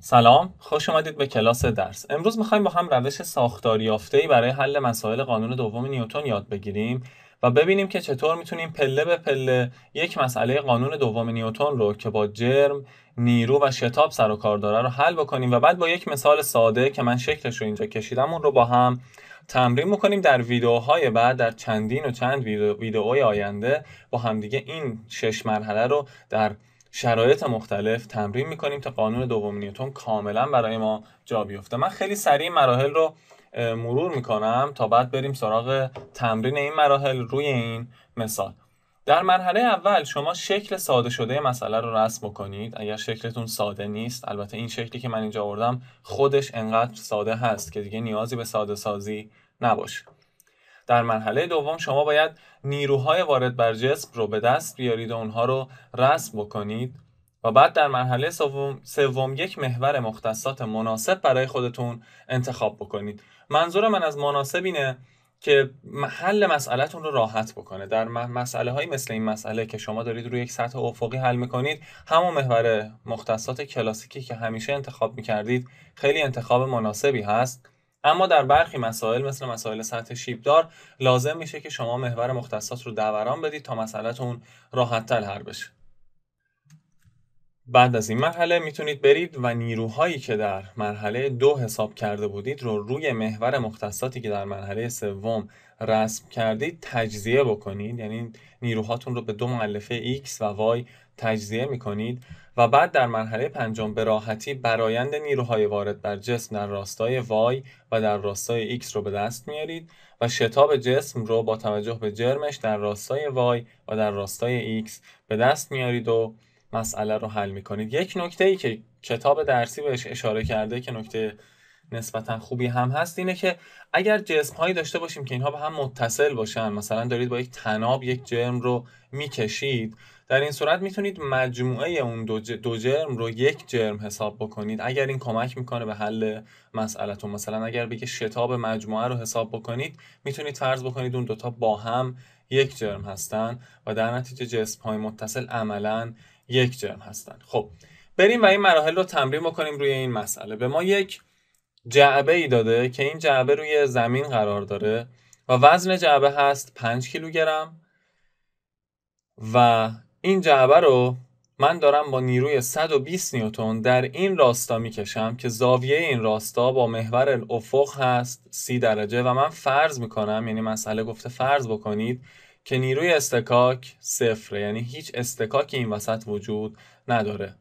سلام خوش اومدید به کلاس درس امروز میخوایم با هم روش ساختاری یافته برای حل مسائل قانون دوم نیوتن یاد بگیریم و ببینیم که چطور میتونیم پله به پله یک مسئله قانون دوم نیوتن رو که با جرم، نیرو و شتاب سر و کار داره رو حل بکنیم و بعد با یک مثال ساده که من شکلش رو اینجا کشیدم اون رو با هم تمرین میکنیم در ویدیوهای بعد در چندین و چند ویدئوی آینده با همدیگه این شش مرحله رو در شرایط مختلف تمرین میکنیم تا قانون دوم نیوتون کاملا برای ما جا بیفته من خیلی سریع مراحل رو مرور میکنم تا بعد بریم سراغ تمرین این مراحل روی این مثال در مرحله اول شما شکل ساده شده مسئله رو رسم بکنید اگر شکلتون ساده نیست البته این شکلی که من اینجا آوردم خودش انقدر ساده هست که دیگه نیازی به ساده سازی نباشه در مرحله دوم شما باید نیروهای وارد بر جسم رو به دست بیارید و اونها رو رسم بکنید و بعد در مرحله سوم, سوم یک محور مختصات مناسب برای خودتون انتخاب بکنید منظور من از مناسب اینه که حل مسئلهتون رو راحت بکنه در مسئله های مثل این مسئله که شما دارید روی یک سطح افقی حل میکنید همون محور مختصات کلاسیکی که همیشه انتخاب میکردید خیلی انتخاب مناسبی هست اما در برخی مسائل مثل مسائل سطح شیبدار لازم میشه که شما محور مختصات رو دوران بدید تا مسئلهتون راحتتر حل بشه بعد از این مرحله میتونید برید و نیروهایی که در مرحله دو حساب کرده بودید رو روی محور مختصاتی که در مرحله سوم رسم کردید تجزیه بکنید یعنی نیروهاتون رو به دو مؤلفه X و Y تجزیه میکنید و بعد در مرحله پنجم به راحتی برایند نیروهای وارد بر جسم در راستای وای و در راستای X رو به دست میارید و شتاب جسم رو با توجه به جرمش در راستای وای و در راستای X به دست میارید و مسئله رو حل میکنید یک نکته ای که کتاب درسی بهش اشاره کرده که نکته نسبتا خوبی هم هست اینه که اگر جسم هایی داشته باشیم که اینها به هم متصل باشن مثلا دارید با یک تناب یک جرم رو میکشید در این صورت میتونید مجموعه اون دو, جرم رو یک جرم حساب بکنید اگر این کمک میکنه به حل مسئلتون مثلا اگر بگه شتاب مجموعه رو حساب بکنید میتونید فرض بکنید اون دوتا با هم یک جرم هستن و در نتیجه جسم های متصل عملا یک جرم هستن خب بریم و این مراحل رو تمرین بکنیم روی این مسئله به ما یک جعبه ای داده که این جعبه روی زمین قرار داره و وزن جعبه هست 5 کیلوگرم و این جعبه رو من دارم با نیروی 120 نیوتن در این راستا میکشم که زاویه این راستا با محور افق هست 30 درجه و من فرض میکنم یعنی مسئله گفته فرض بکنید که نیروی استکاک صفره یعنی هیچ استکاکی این وسط وجود نداره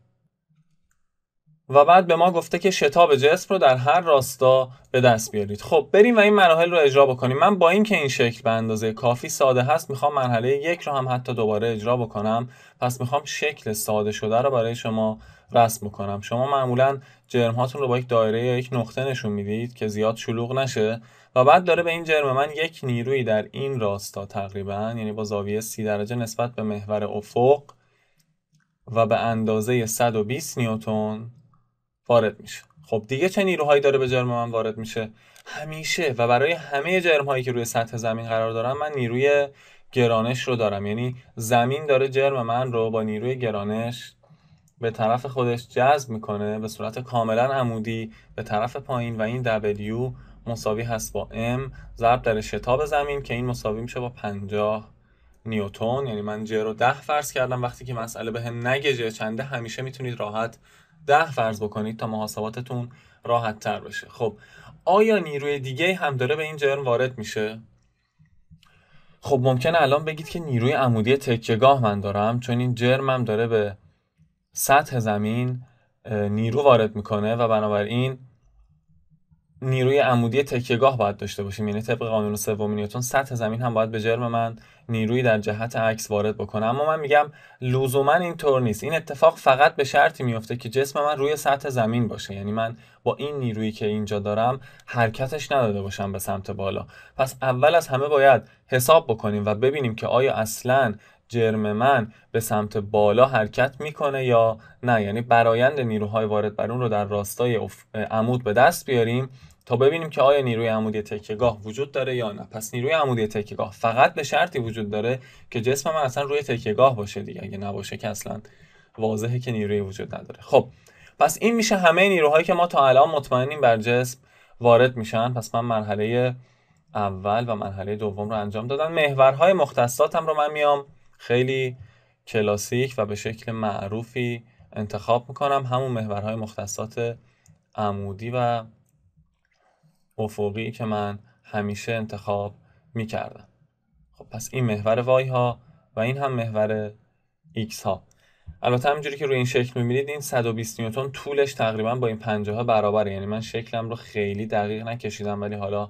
و بعد به ما گفته که شتاب جسم رو در هر راستا به دست بیارید خب بریم و این مراحل رو اجرا بکنیم من با اینکه این شکل به اندازه کافی ساده هست میخوام مرحله یک رو هم حتی دوباره اجرا بکنم پس میخوام شکل ساده شده رو برای شما رسم بکنم شما معمولا جرم هاتون رو با یک دایره یا یک نقطه نشون میدید که زیاد شلوغ نشه و بعد داره به این جرم من یک نیروی در این راستا تقریبا یعنی با زاویه 30 درجه نسبت به محور افق و به اندازه 120 نیوتن وارد میشه خب دیگه چه نیروهایی داره به جرم من وارد میشه همیشه و برای همه جرم هایی که روی سطح زمین قرار دارم من نیروی گرانش رو دارم یعنی زمین داره جرم من رو با نیروی گرانش به طرف خودش جذب میکنه به صورت کاملا عمودی به طرف پایین و این W مساوی هست با M ضرب در شتاب زمین که این مساوی میشه با 50 نیوتون یعنی من ج رو 10 فرض کردم وقتی که مسئله به هم نگه چنده همیشه میتونید راحت ده فرض بکنید تا محاسباتتون راحت تر بشه خب آیا نیروی دیگه هم داره به این جرم وارد میشه خب ممکنه الان بگید که نیروی عمودی گاه من دارم چون این جرم هم داره به سطح زمین نیرو وارد میکنه و بنابراین نیروی عمودی تکیهگاه باید داشته باشیم یعنی طبق قانون سوم نیوتن سطح زمین هم باید به جرم من نیروی در جهت عکس وارد بکنه اما من میگم لزوما اینطور نیست این اتفاق فقط به شرطی میفته که جسم من روی سطح زمین باشه یعنی من با این نیرویی که اینجا دارم حرکتش نداده باشم به سمت بالا پس اول از همه باید حساب بکنیم و ببینیم که آیا اصلا جرم من به سمت بالا حرکت میکنه یا نه یعنی برایند نیروهای وارد بر اون رو در راستای عمود به دست بیاریم تا ببینیم که آیا نیروی عمودی تکیگاه وجود داره یا نه پس نیروی عمودی تکیگاه فقط به شرطی وجود داره که جسم من اصلا روی تکیگاه باشه دیگه اگه نباشه که اصلا واضحه که نیروی وجود نداره خب پس این میشه همه نیروهایی که ما تا الان مطمئنیم بر جسم وارد میشن پس من مرحله اول و مرحله دوم رو انجام دادم محورهای مختصاتم رو من میام خیلی کلاسیک و به شکل معروفی انتخاب میکنم همون محورهای مختصات عمودی و افقی که من همیشه انتخاب میکردم خب پس این محور وای ها و این هم محور ایکس ها البته همینجوری که روی این شکل میبینید این 120 نیوتن طولش تقریبا با این پنجه ها برابره یعنی من شکلم رو خیلی دقیق نکشیدم ولی حالا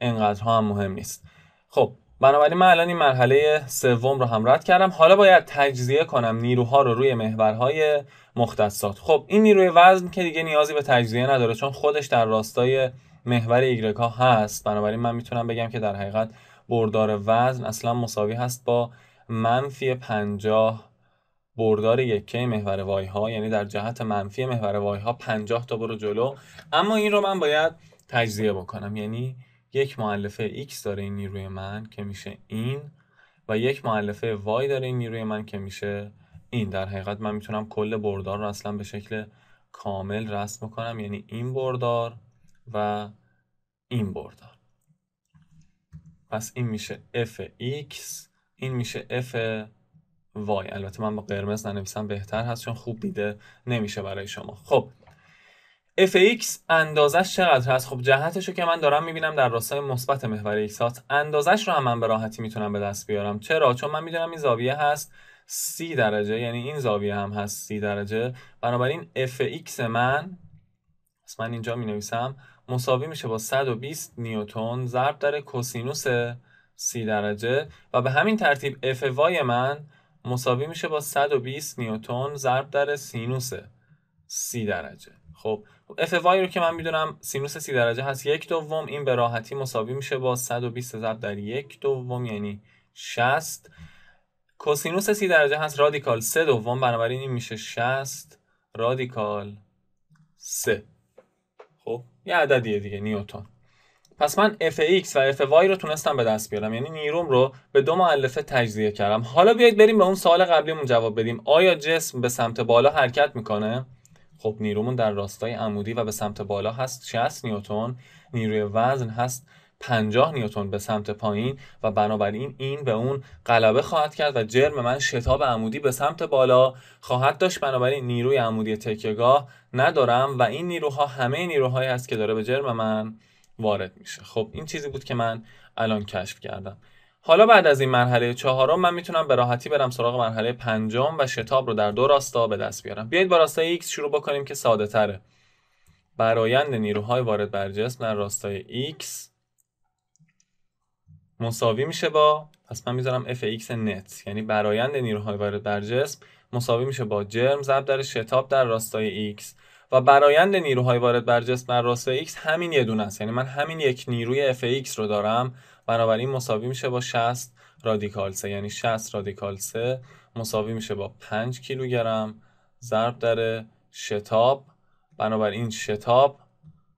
انقدر ها هم مهم نیست خب بنابراین من الان این مرحله سوم رو هم رد کردم حالا باید تجزیه کنم نیروها رو روی محورهای مختصات خب این نیروی وزن که دیگه نیازی به تجزیه نداره چون خودش در راستای محور ایگرکا هست بنابراین من میتونم بگم که در حقیقت بردار وزن اصلا مساوی هست با منفی پنجاه بردار 1کی محور وای ها یعنی در جهت منفی محور وای ها تا برو جلو اما این رو من باید تجزیه بکنم یعنی یک معلفه x داره این نیروی من که میشه این و یک معلفه y داره این نیروی من که میشه این در حقیقت من میتونم کل بردار رو اصلا به شکل کامل رسم کنم یعنی این بردار و این بردار پس این میشه f x این میشه f y البته من با قرمز ننویسم بهتر هست چون خوب دیده نمیشه برای شما خب FX اندازش چقدر هست خب جهتشو که من دارم میبینم در راستای مثبت محور x اندازش رو هم من به راحتی میتونم به دست بیارم چرا چون من میدونم این زاویه هست 30 درجه یعنی این زاویه هم هست سی درجه بنابراین fx من پس من اینجا می نویسم مساوی میشه با 120 نیوتن ضرب در کوسینوس سی درجه و به همین ترتیب Fy من مساوی میشه با 120 نیوتن ضرب در سینوس سی درجه خب اف وای رو که من میدونم سینوس سی درجه هست یک دوم این به راحتی مساوی میشه با 120 ضرب در یک دوم یعنی 60 کوسینوس سی درجه هست رادیکال سه دوم بنابراین این میشه 60 رادیکال سه خب یه عددیه دیگه نیوتن پس من اف ایکس و اف وای رو تونستم به دست بیارم یعنی نیروم رو به دو معلفه تجزیه کردم حالا بیاید بریم به اون سوال قبلیمون جواب بدیم آیا جسم به سمت بالا حرکت میکنه خب نیرومون در راستای عمودی و به سمت بالا هست 60 نیوتن نیروی وزن هست 50 نیوتن به سمت پایین و بنابراین این به اون غلبه خواهد کرد و جرم من شتاب عمودی به سمت بالا خواهد داشت بنابراین نیروی عمودی تکیهگاه ندارم و این نیروها همه نیروهایی هست که داره به جرم من وارد میشه خب این چیزی بود که من الان کشف کردم حالا بعد از این مرحله چهارم من میتونم به راحتی برم سراغ مرحله پنجم و شتاب رو در دو راستا به دست بیارم بیایید با راستای x شروع بکنیم که ساده تره برایند نیروهای وارد بر جسم در راستای x مساوی میشه با پس من میذارم fx نت یعنی برایند نیروهای وارد بر جسم مساوی میشه با جرم ضرب در شتاب در راستای x و برایند نیروهای وارد بر جسم در راستای x همین یه دونه است یعنی من همین یک نیروی FX رو دارم بنابراین مساوی میشه با 60 رادیکال 3 یعنی 60 رادیکال 3 مساوی میشه با 5 کیلوگرم ضرب در شتاب بنابراین شتاب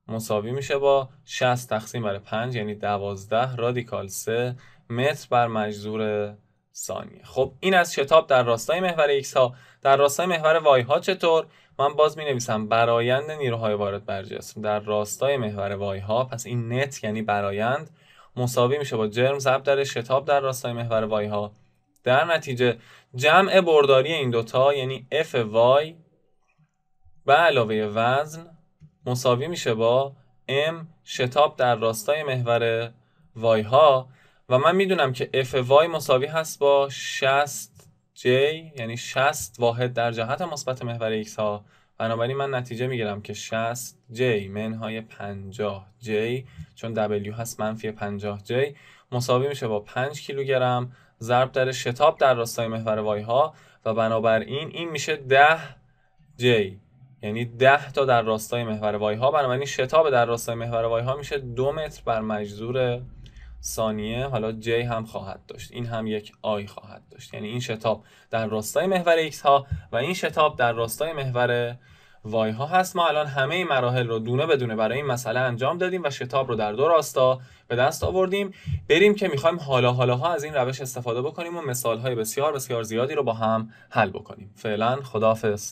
مساوی میشه با 60 تقسیم بر 5 یعنی 12 رادیکال 3 متر بر مجذور ثانیه خب این از شتاب در راستای محور x ها در راستای محور y ها چطور من باز می نویسم برایند نیروهای وارد بر جسم در راستای محور وای ها پس این نت یعنی برایند مساوی میشه با جرم ضرب در شتاب در راستای محور وای ها در نتیجه جمع برداری این دوتا یعنی f وای به علاوه وزن مساوی میشه با ام شتاب در راستای محور وای ها و من میدونم که اف وای مساوی هست با 60 J یعنی 60 واحد در جهت مثبت محور X ها بنابراین من نتیجه میگیرم که 60 J منهای 50 J چون W هست منفی 50 J مساوی میشه با 5 کیلوگرم ضرب در شتاب در راستای محور Y ها و بنابراین این میشه 10 J یعنی 10 تا در راستای محور وای ها بنابراین شتاب در راستای محور وای ها میشه 2 متر بر مجذور ثانیه حالا J هم خواهد داشت این هم یک آی خواهد داشت یعنی این شتاب در راستای محور X ها و این شتاب در راستای محور Y ها هست ما الان همه این مراحل رو دونه بدونه برای این مسئله انجام دادیم و شتاب رو در دو راستا به دست آوردیم بریم که میخوایم حالا حالا ها از این روش استفاده بکنیم و مثال های بسیار بسیار زیادی رو با هم حل بکنیم فعلا خداحافظ